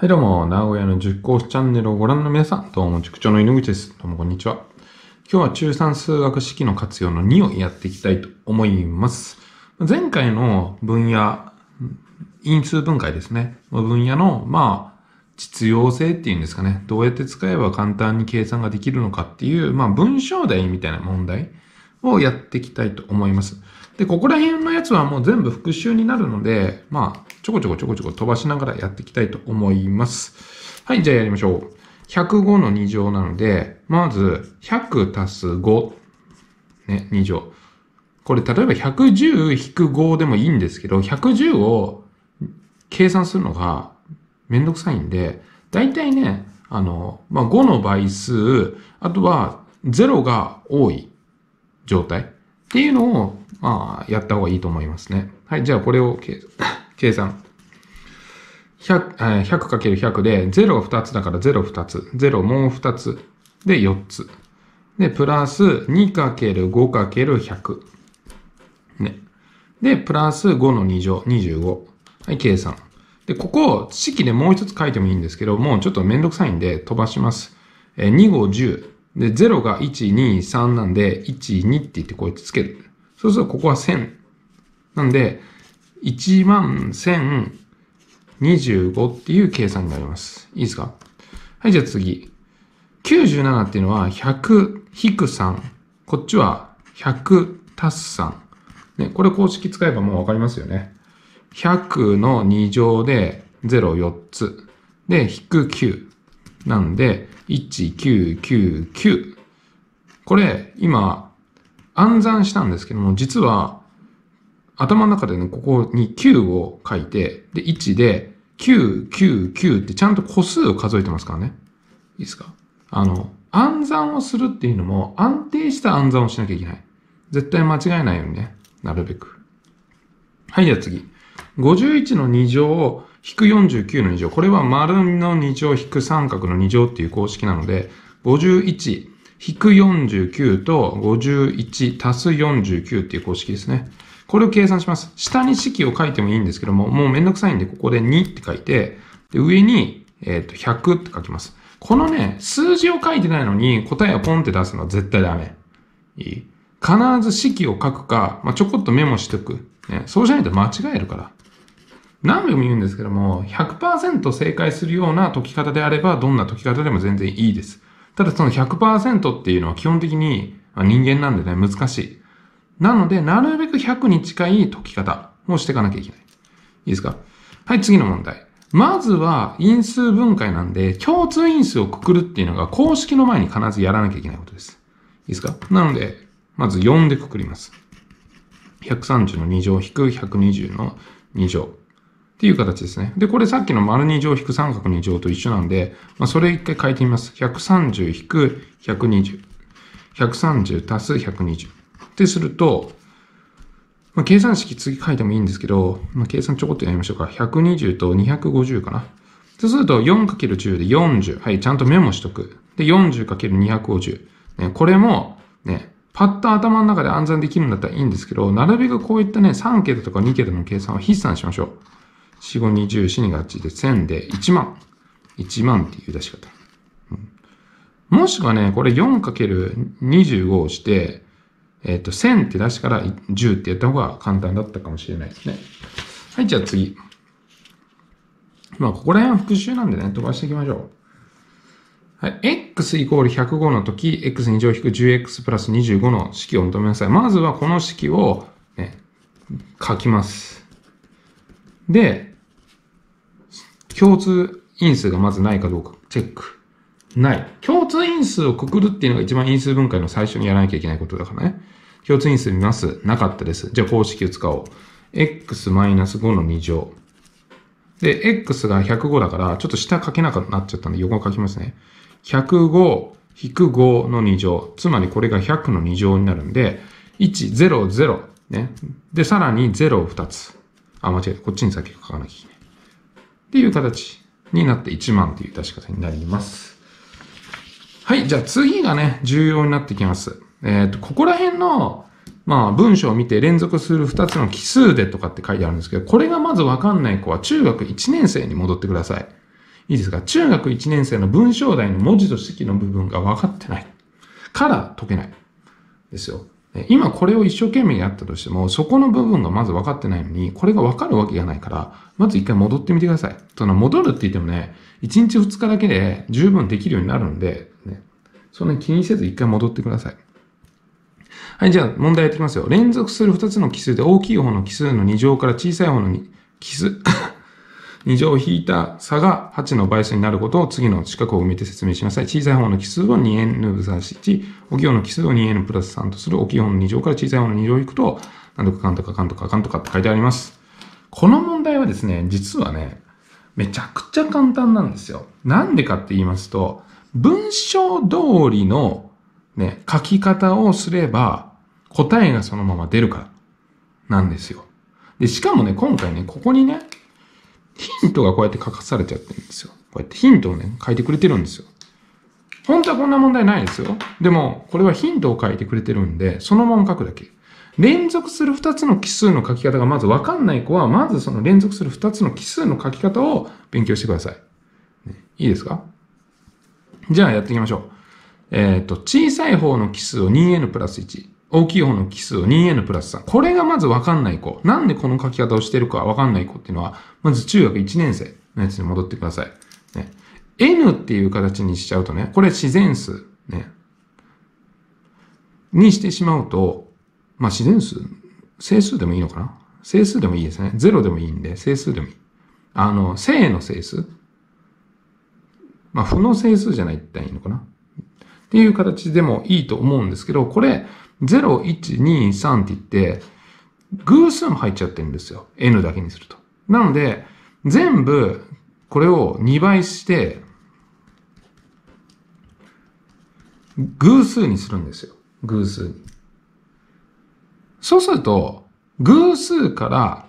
はいどうも、名古屋の塾講師チャンネルをご覧の皆さん、どうも塾長の犬口です。どうもこんにちは。今日は中3数学式の活用の2をやっていきたいと思います。前回の分野、因数分解ですね。分野の、まあ、実用性っていうんですかね。どうやって使えば簡単に計算ができるのかっていう、まあ、文章題みたいな問題をやっていきたいと思います。で、ここら辺のやつはもう全部復習になるので、まあ、ちょこちょこちょこちょこ飛ばしながらやっていきたいと思います。はい、じゃあやりましょう。105の2乗なので、まず、100足す5。ね、2乗。これ、例えば110引く5でもいいんですけど、110を計算するのがめんどくさいんで、大体ね、あの、まあ、5の倍数、あとは0が多い状態。っていうのを、まあ、やった方がいいと思いますね。はい、じゃあこれを 計算。100×100 100で、0が2つだから0、2つ。0もう2つ。で、4つ。で、プラス 2×5×100。ね。で、プラス5の2乗、25。はい、計算。で、ここ、式でもう一つ書いてもいいんですけど、もうちょっとめんどくさいんで飛ばします。えー、2号10。で、0が1、2、3なんで、1、2って言ってこうやってつける。そうするとここは1000。なんで、1万1025っていう計算になります。いいですかはい、じゃあ次。97っていうのは100引く3。こっちは100足す3。ね、これ公式使えばもうわかりますよね。100の2乗で0 4つ。で、引く9。なんで、1999。これ、今、暗算したんですけども、実は、頭の中でね、ここに9を書いて、で、1で、999ってちゃんと個数を数えてますからね。いいですかあの、暗算をするっていうのも、安定した暗算をしなきゃいけない。絶対間違えないようにね。なるべく。はい、じゃあ次。51の2乗を引く49の2乗。これは丸の2乗引く三角の2乗っていう公式なので、51引く49と51足す49っていう公式ですね。これを計算します。下に式を書いてもいいんですけども、もうめんどくさいんで、ここで2って書いて、で、上に、えっ、ー、と、100って書きます。このね、数字を書いてないのに答えをポンって出すのは絶対ダメ。いい必ず式を書くか、まあ、ちょこっとメモしておく。ね、そうじゃないと間違えるから。何秒も言うんですけども、100%正解するような解き方であれば、どんな解き方でも全然いいです。ただその100%っていうのは基本的に人間なんでね、難しい。なので、なるべく100に近い解き方をしていかなきゃいけない。いいですかはい、次の問題。まずは因数分解なんで、共通因数をくくるっていうのが公式の前に必ずやらなきゃいけないことです。いいですかなので、まず4でくくります。130の2乗引く120の2乗。っていう形ですね。で、これさっきの丸2乗引く三角2乗と一緒なんで、まあ、それ一回書いてみます。130引く120。130足す120。ってすると、まあ、計算式次書いてもいいんですけど、まあ、計算ちょこっとやりましょうか。120と250かな。そうすると 4×10 で40。はい、ちゃんとメモしとく。で、40×250。ね、これも、ね、パッと頭の中で暗算できるんだったらいいんですけど、なるべくこういったね、3桁とか2桁の計算は筆算しましょう。4、5、2十4、2がちで1000で1万。1万っていう出し方。うん、もしくはね、これ 4×25 をして、えっ、ー、と、1000って出してから10ってやった方が簡単だったかもしれないですね。はい、じゃあ次。まあ、ここら辺は復習なんでね、飛ばしていきましょう。はい。x イコール105の時、x2 乗引く 10x プラス25の式を求めなさい。まずはこの式を、ね、書きます。で、共通因数がまずないかどうか、チェック。ない。共通因数をくくるっていうのが一番因数分解の最初にやらなきゃいけないことだからね。共通因数見ます。なかったです。じゃあ公式を使おう。x-5 の2乗。で、x が105だから、ちょっと下書けなくなっちゃったんで、横書きますね。105、引く5の2乗。つまりこれが100の2乗になるんで、1、0、0。ね。で、さらに0を2つ。あ、間違えた。こっちに先書かなきゃいけない。っていう形になって1万という出し方になります。はい、じゃあ次がね、重要になってきます。えっ、ー、と、ここら辺の、まあ、文章を見て連続する2つの奇数でとかって書いてあるんですけど、これがまずわかんない子は中学1年生に戻ってください。いいですか中学1年生の文章題の文字と式の部分が分かってない。から解けない。ですよ。今これを一生懸命やったとしても、そこの部分がまず分かってないのに、これが分かるわけがないから、まず一回戻ってみてください。その戻るって言ってもね、1日2日だけで十分できるようになるんで、ね、そんなに気にせず一回戻ってください。はい、じゃあ問題やっていきますよ。連続する2つの奇数で大きい方の奇数の2乗から小さい方の奇数2乗を引いた差が8の倍数になることを次の四角を埋めて説明しなさい。小さい方の奇数を 2n プラス1、大きい方の奇数を 2n プラス3とする大きい方の2乗から小さい方の2乗を引くと、なんとかかんとかかんとかかんとかって書いてあります。この問題はですね、実はね、めちゃくちゃ簡単なんですよ。なんでかって言いますと、文章通りのね、書き方をすれば、答えがそのまま出るから、なんですよ。で、しかもね、今回ね、ここにね、ヒントがこうやって書かされちゃってるんですよ。こうやってヒントをね、書いてくれてるんですよ。本当はこんな問題ないですよ。でも、これはヒントを書いてくれてるんで、そのまま書くだけ。連続する2つの奇数の書き方がまずわかんない子は、まずその連続する2つの奇数の書き方を勉強してください。ね、いいですかじゃあやっていきましょう。えっ、ー、と、小さい方の奇数を 2n プラス1。大きい方の奇数 2n プラス3。これがまずわかんない子。なんでこの書き方をしてるかわかんない子っていうのは、まず中学1年生のやつに戻ってください。ね。n っていう形にしちゃうとね、これ自然数。ね。にしてしまうと、まあ自然数、整数でもいいのかな整数でもいいですね。0でもいいんで、整数でもいい。あの、正の整数。まあ、負の整数じゃないっていいのかなっていう形でもいいと思うんですけど、これ、0、1、2、3って言って、偶数も入っちゃってるんですよ。n だけにすると。なので、全部、これを2倍して、偶数にするんですよ。偶数に。そうすると、偶数から、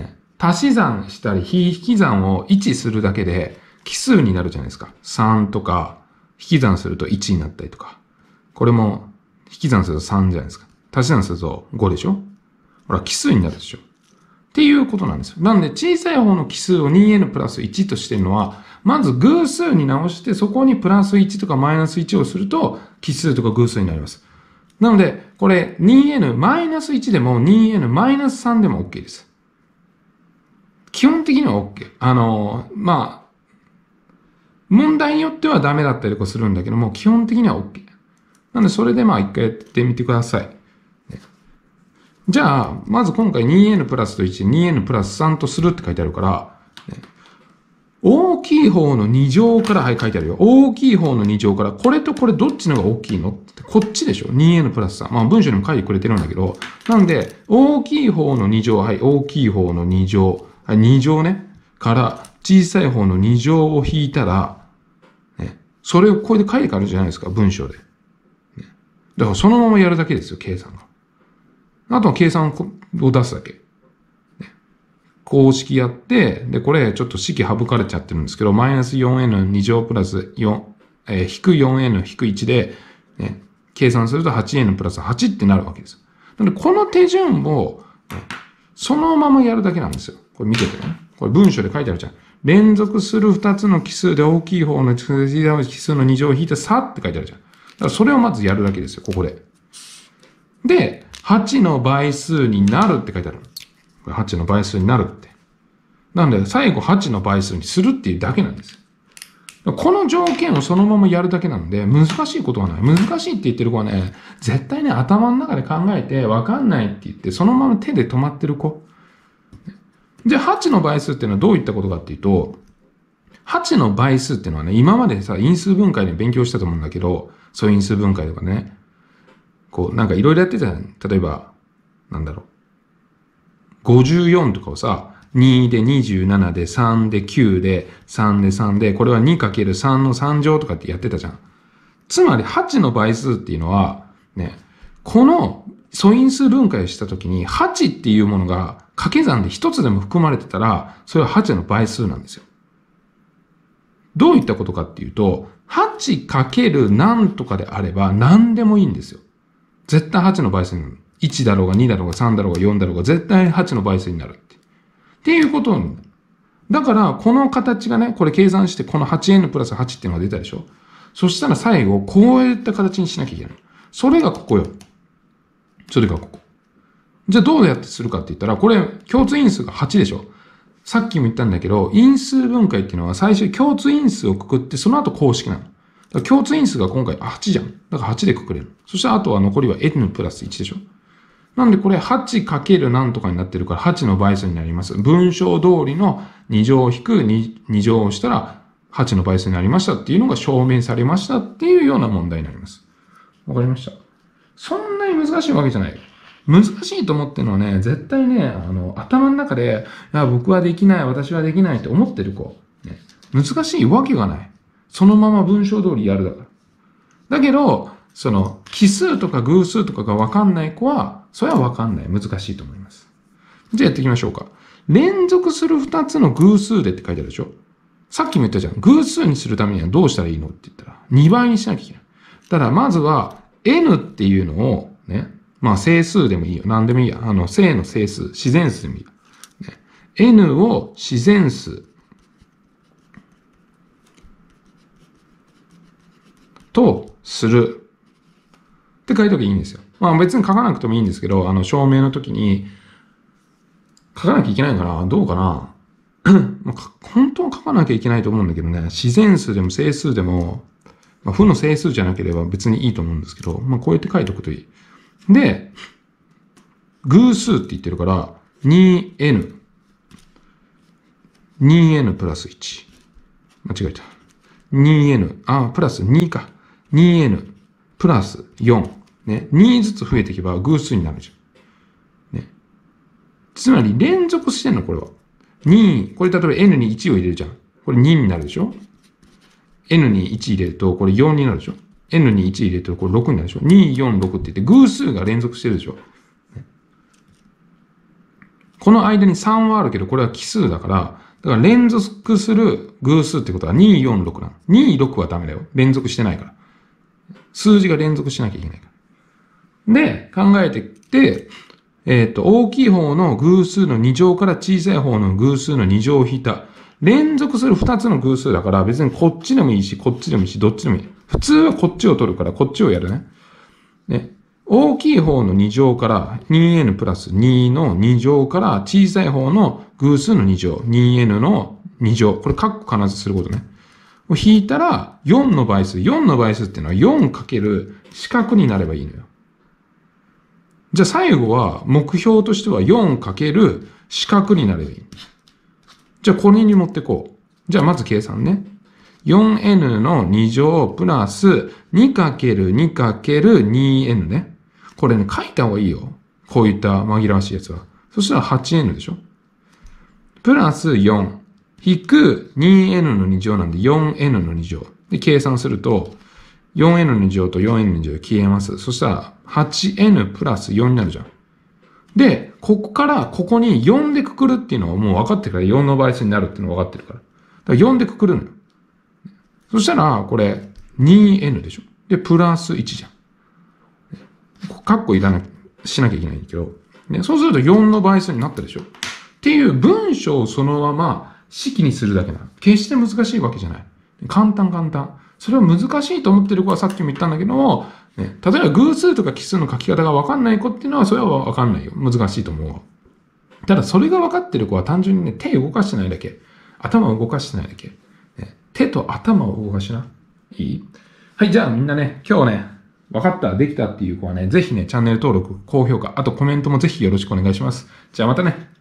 ね、足し算したり、引き算を1するだけで、奇数になるじゃないですか。3とか、引き算すると1になったりとか。これも引き算すると3じゃないですか。足し算すると5でしょほら、奇数になるでしょっていうことなんですよ。なんで、小さい方の奇数を 2n プラス1としてるのは、まず偶数に直して、そこにプラス1とかマイナス1をすると、奇数とか偶数になります。なので、これ 2n マイナス1でも 2n マイナス3でも OK です。基本的には OK。あのー、まあ、問題によってはダメだったりとかするんだけども、基本的には OK。なので、それでまあ一回やってみてください。じゃあ、まず今回 2n プラスと1、2n プラス3とするって書いてあるから、大きい方の2乗から、はい、書いてあるよ。大きい方の2乗から、これとこれどっちのが大きいのってこっちでしょ ?2n プラス3。まあ文章にも書いてくれてるんだけど。なんで、大きい方の2乗、はい、大きい方の2乗、はい、2乗ね、から小さい方の2乗を引いたら、ね、それをこれで書いてあるじゃないですか、文章で。だからそのままやるだけですよ、計算が。あとは計算を出すだけ。公式やって、で、これちょっと式省かれちゃってるんですけど、マイナス 4n2 乗プラス4、えー、引く 4n 引く1で、ね、計算すると 8n プラス8ってなるわけです。なので、この手順を、ね、そのままやるだけなんですよ。これ見ててね。これ文章で書いてあるじゃん。連続する2つの奇数で大きい方の奇数の2乗を引いて差って書いてあるじゃん。らそれをまずやるだけですよ、ここで。で、8の倍数になるって書いてある。8の倍数になるって。なんで、最後8の倍数にするっていうだけなんです。この条件をそのままやるだけなんで、難しいことはない。難しいって言ってる子はね、絶対ね、頭の中で考えて、わかんないって言って、そのまま手で止まってる子。じゃあ、8の倍数っていうのはどういったことかっていうと、8の倍数っていうのはね、今までさ、因数分解で勉強したと思うんだけど、素因数分解とかね。こう、なんかいろいろやってたじ例えば、なんだろう。54とかをさ、2で27で3で9で3で3で、これは 2×3 の3乗とかってやってたじゃん。つまり8の倍数っていうのは、ね、この素因数分解した時に8っていうものが掛け算で1つでも含まれてたら、それは8の倍数なんですよ。どういったことかっていうと、8る何とかであれば何でもいいんですよ。絶対8の倍数になる。1だろうが2だろうが3だろうが4だろうが絶対8の倍数になるって。っていうことになる。だから、この形がね、これ計算して、この 8n プラス8っていうのが出たでしょそしたら最後、こういった形にしなきゃいけない。それがここよ。それがここ。じゃあどうやってするかって言ったら、これ、共通因数が8でしょさっきも言ったんだけど、因数分解っていうのは最終共通因数をくくって、その後公式なの。だから共通因数が今回8じゃん。だから8でくくれる。そしてあとは残りは n プラス1でしょ。なんでこれ8かける何とかになってるから8の倍数になります。文章通りの2乗引く 2, 2乗をしたら8の倍数になりましたっていうのが証明されましたっていうような問題になります。わかりました。そんなに難しいわけじゃない。難しいと思ってるのはね、絶対ね、あの、頭の中で、あ僕はできない、私はできないって思ってる子。ね、難しいわけがない。そのまま文章通りやるだから。だけど、その、奇数とか偶数とかがわかんない子は、それはわかんない。難しいと思います。じゃあやっていきましょうか。連続する二つの偶数でって書いてあるでしょさっきも言ったじゃん。偶数にするためにはどうしたらいいのって言ったら、2倍にしなきゃいけない。ただ、まずは、n っていうのをね、まあ整数でもいいよ。何でもいいや。あの、正の整数、自然数でもいいよ。ね、n を自然数とするって書いときゃいいんですよ。まあ別に書かなくてもいいんですけど、あの、証明の時に書かなきゃいけないから、どうかな。本当は書かなきゃいけないと思うんだけどね、自然数でも整数でも、まあ、負の整数じゃなければ別にいいと思うんですけど、まあこうやって書いとくといい。で、偶数って言ってるから、2n。2n プラス1。間違えた。2n。あ、プラス2か。2n プラス4。ね。2ずつ増えていけば偶数になるじゃん。ね。つまり連続してんの、これは。2、これ例えば n に1を入れるじゃん。これ2になるでしょ ?n に1入れると、これ4になるでしょ n に1入れてるこれ6になるでしょ。2、4、6って言って偶数が連続してるでしょ。この間に3はあるけど、これは奇数だから、だから連続する偶数ってことは2、4、6なの。2、6はダメだよ。連続してないから。数字が連続しなきゃいけないから。で、考えてきて、えっ、ー、と、大きい方の偶数の2乗から小さい方の偶数の2乗を引いた。連続する2つの偶数だから、別にこっちでもいいし、こっちでもいいし、どっちでもいい。普通はこっちを取るから、こっちをやるね。ね。大きい方の2乗から 2n プラス2の2乗から小さい方の偶数の2乗、2n の2乗。これ、カッコ必ずすることね。を引いたら、4の倍数。4の倍数っていうのは 4× 四角になればいいのよ。じゃあ最後は、目標としては 4× 四角になればいい。じゃあこれに持ってこう。じゃあまず計算ね。4n の2乗プラス 2×2×2n ね。これね、書いた方がいいよ。こういった紛らわしいやつは。そしたら 8n でしょプラス4、引く 2n の2乗なんで 4n の2乗。で、計算すると、4n の2乗と 4n の2乗消えます。そしたら、8n プラス4になるじゃん。で、ここから、ここに4でくくるっていうのはもう分かってるから、4の倍数になるっていうのは分かってるから。だから4でくくるのよ。そしたら、これ、2n でしょ。で、プラス1じゃん。カッコいらな、しなきゃいけないんだけど、ね、そうすると4の倍数になったでしょ。っていう文章をそのまま式にするだけなの。決して難しいわけじゃない。簡単簡単。それは難しいと思ってる子はさっきも言ったんだけども、ね、例えば偶数とか奇数の書き方がわかんない子っていうのはそれはわかんないよ。難しいと思う。ただそれが分かってる子は単純にね、手動かしてないだけ。頭を動かしてないだけ。手と頭を動かしな。いいはい、じゃあみんなね、今日ね、分かった、できたっていう子はね、ぜひね、チャンネル登録、高評価、あとコメントもぜひよろしくお願いします。じゃあまたね。